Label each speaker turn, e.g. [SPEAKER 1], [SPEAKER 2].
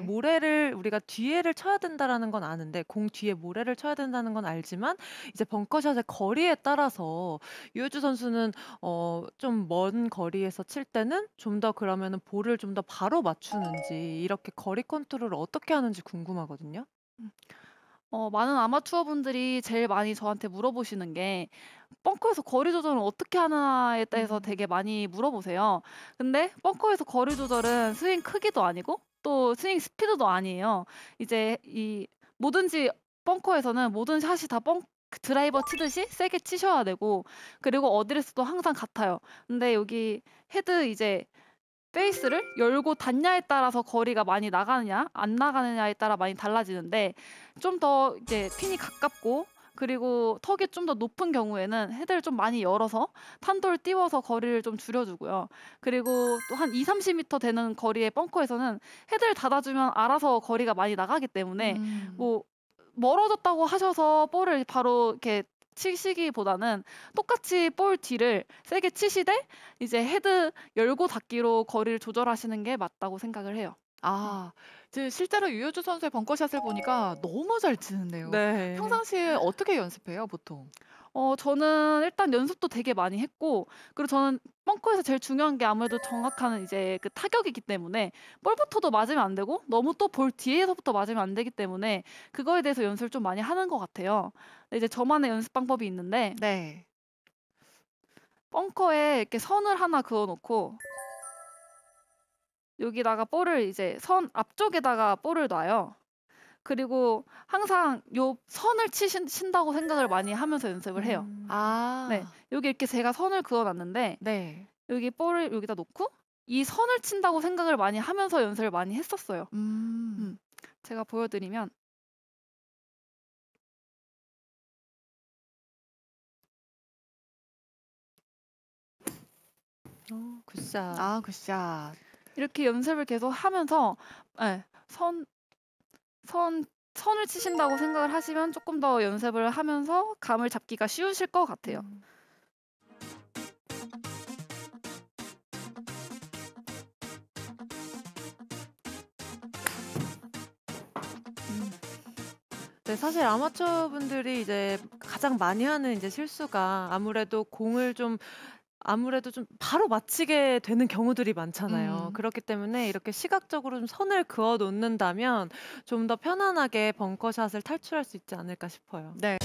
[SPEAKER 1] 모래를 우리가 뒤에를 쳐야 된다라는 건 아는데 공 뒤에 모래를 쳐야 된다는 건 알지만 이제 벙커샷의 거리에 따라서 유효주 선수는 어 좀 먼 거리에서 칠 때는 좀 더 그러면은 볼을 좀 더 바로 맞추는지 이렇게 거리 컨트롤을 어떻게 하는지 궁금하거든요. 음.
[SPEAKER 2] 어 많은 아마추어 분들이 제일 많이 저한테 물어보시는 게 벙커에서 거리 조절을 어떻게 하나에 대해서 음. 되게 많이 물어보세요. 근데 벙커에서 거리 조절은 스윙 크기도 아니고 또 스윙 스피드도 아니에요. 이제 이 뭐든지 벙커에서는 모든 샷이 다 뻥, 드라이버 치듯이 세게 치셔야 되고 그리고 어드레스도 항상 같아요. 근데 여기 헤드 이제 페이스를 열고 닫냐에 따라서 거리가 많이 나가느냐 안 나가느냐에 따라 많이 달라지는데 좀 더 이제 핀이 가깝고 그리고 턱이 좀 더 높은 경우에는 헤드를 좀 많이 열어서 탄도를 띄워서 거리를 좀 줄여주고요. 그리고 또 한 2, 30m 되는 거리의 벙커에서는 헤드를 닫아주면 알아서 거리가 많이 나가기 때문에 음. 뭐 멀어졌다고 하셔서 볼을 바로 이렇게 치시기보다는 똑같이 볼 뒤를 세게 치시되 이제 헤드 열고 닫기로 거리를 조절하시는 게 맞다고 생각을 해요. 아. 제 실제로 유효주 선수의 벙커샷을 보니까 너무 잘 치는데요. 네. 평상시에 어떻게 연습해요, 보통? 어 저는 일단 연습도 되게 많이 했고 그리고 저는 벙커에서 제일 중요한 게 아무래도 정확한 이제 그 타격이기 때문에 볼부터도 맞으면 안 되고 너무 또 볼 뒤에서부터 맞으면 안 되기 때문에 그거에 대해서 연습을 좀 많이 하는 것 같아요. 이제 저만의 연습 방법이 있는데 네. 벙커에 이렇게 선을 하나 그어 놓고 여기다가 볼을 이제 선 앞쪽에다가 볼을 놔요. 그리고 항상 요 선을 치신다고 생각을 많이 하면서 연습을 해요. 음.
[SPEAKER 1] 아. 네.
[SPEAKER 2] 여기 이렇게 제가 선을 그어 놨는데 네. 여기 볼을 여기다 놓고 이 선을 친다고 생각을 많이 하면서 연습을 많이 했었어요. 음. 음. 제가 보여드리면 오, 어, 굿샷. 아, 굿샷. 이렇게 연습을 계속 하면서 예, 선, 선, 선을 치신다고 생각을 하시면 조금 더 연습을 하면서 감을 잡기가 쉬우실 것 같아요.
[SPEAKER 1] 네, 사실 아마추어 분들이 이제 가장 많이 하는 이제 실수가 아무래도 공을 좀 아무래도 좀 바로 맞히게 되는 경우들이 많잖아요. 음. 그렇기 때문에 이렇게 시각적으로 좀 선을 그어 놓는다면 좀 더 편안하게 벙커샷을 탈출할 수 있지 않을까 싶어요. 네.